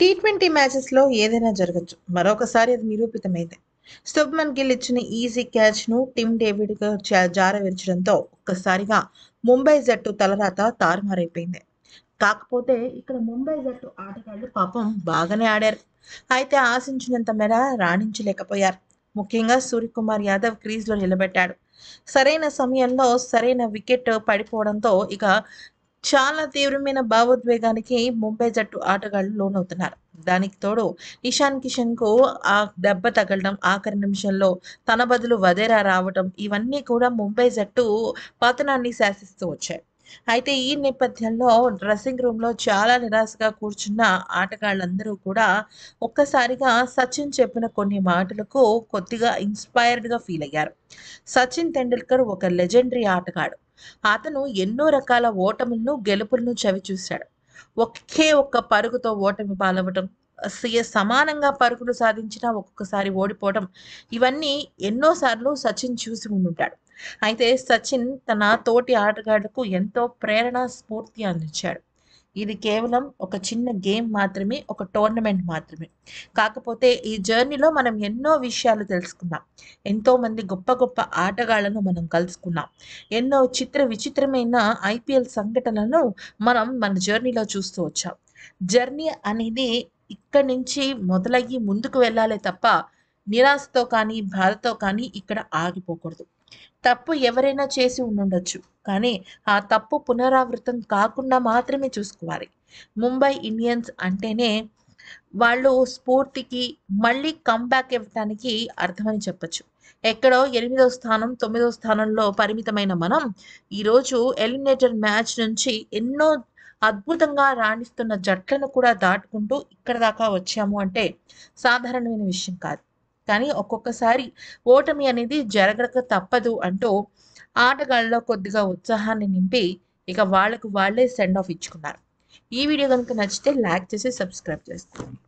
T twenty మ్యాచెస్లో ఏదైనా జరగచ్చు మరొకసారి అది నిరూపితమైంది శుభ్మన్ గిల్ ఇచ్చిన ఈజీ క్యాచ్ను టిమ్ డేవిడ్ జారవించడంతో ఒక్కసారిగా ముంబై జట్టు తలరాత తారుమారైపోయింది కాకపోతే ఇక్కడ ముంబై జట్టు ఆటగాళ్లు పాపం బాగానే ఆడారు అయితే ఆశించినంత మేర రాణించలేకపోయారు ముఖ్యంగా సూర్యకుమార్ యాదవ్ క్రీజ్లో నిలబెట్టాడు సరైన సమయంలో సరైన వికెట్ పడిపోవడంతో ఇక చాలా తీవ్రమైన భావోద్వేగానికి ముంబై జట్టు ఆటగాళ్లు లోనవుతున్నారు దానికి తోడు ఇషాన్ కిషన్ కు ఆ దెబ్బ తగలడం ఆఖరి నిమిషంలో తన బదులు వదేరా రావడం ఇవన్నీ కూడా ముంబై జట్టు పతనాన్ని శాసిస్తూ వచ్చాయి అయితే ఈ నేపథ్యంలో డ్రెస్సింగ్ రూమ్ లో చాలా నిరాశగా కూర్చున్న ఆటగాళ్ళందరూ కూడా ఒక్కసారిగా సచిన్ చెప్పిన కొన్ని మాటలకు కొద్దిగా ఇన్స్పైర్డ్ గా ఫీల్ అయ్యారు సచిన్ టెండూల్కర్ ఒక లెజెండరీ ఆటగాడు అతను ఎన్నో రకాల ఓటములను గెలుపులను చవిచూశాడు ఒకే ఒక్క పరుగుతో ఓటమి పాలవటం సమానంగా పరుగులు సాధించినా ఒక్కొక్కసారి ఓడిపోవడం ఇవన్నీ ఎన్నోసార్లు సచిన్ చూసి ఉండుంటాడు అయితే సచిన్ తన తోటి ఆటగాళ్లకు ఎంతో ప్రేరణ స్ఫూర్తి అందించాడు ఇది కేవలం ఒక చిన్న గేమ్ మాత్రమే ఒక టోర్నమెంట్ మాత్రమే కాకపోతే ఈ జర్నీలో మనం ఎన్నో విషయాలు తెలుసుకున్నాం ఎంతోమంది గొప్ప గొప్ప ఆటగాళ్లను మనం కలుసుకున్నాం ఎన్నో చిత్ర విచిత్రమైన ఐపీఎల్ సంఘటనలను మనం మన జర్నీలో చూస్తూ వచ్చాం జర్నీ అనేది ఇక్కడి నుంచి మొదలయ్యి ముందుకు వెళ్ళాలి తప్ప నిరాశతో కానీ బాధతో కానీ ఇక్కడ ఆగిపోకూడదు తప్పు ఎవరైనా చేసి ఉండొచ్చు కానీ ఆ తప్పు పునరావృతం కాకుండా మాత్రమే చూసుకోవాలి ముంబై ఇండియన్స్ అంటేనే వాళ్ళు స్ఫూర్తికి మళ్ళీ కంబ్యాక్ ఇవ్వటానికి అర్థమని చెప్పచ్చు ఎక్కడో ఎనిమిదో స్థానం తొమ్మిదో స్థానంలో పరిమితమైన మనం ఈరోజు ఎలిమినేటర్ మ్యాచ్ నుంచి ఎన్నో అద్భుతంగా రాణిస్తున్న జట్లను కూడా దాటుకుంటూ ఇక్కడ దాకా వచ్చాము అంటే సాధారణమైన విషయం కాదు కానీ ఒక్కొక్కసారి ఓటమి అనేది జరగక తప్పదు అంటూ ఆటగాళ్ళలో కొద్దిగా ఉత్సాహాన్ని నింపి ఇక వాళ్ళకు వాళ్ళే సెండ్ ఆఫ్ ఇచ్చుకున్నారు ఈ వీడియో కనుక నచ్చితే లైక్ చేసి సబ్స్క్రైబ్ చేస్తాను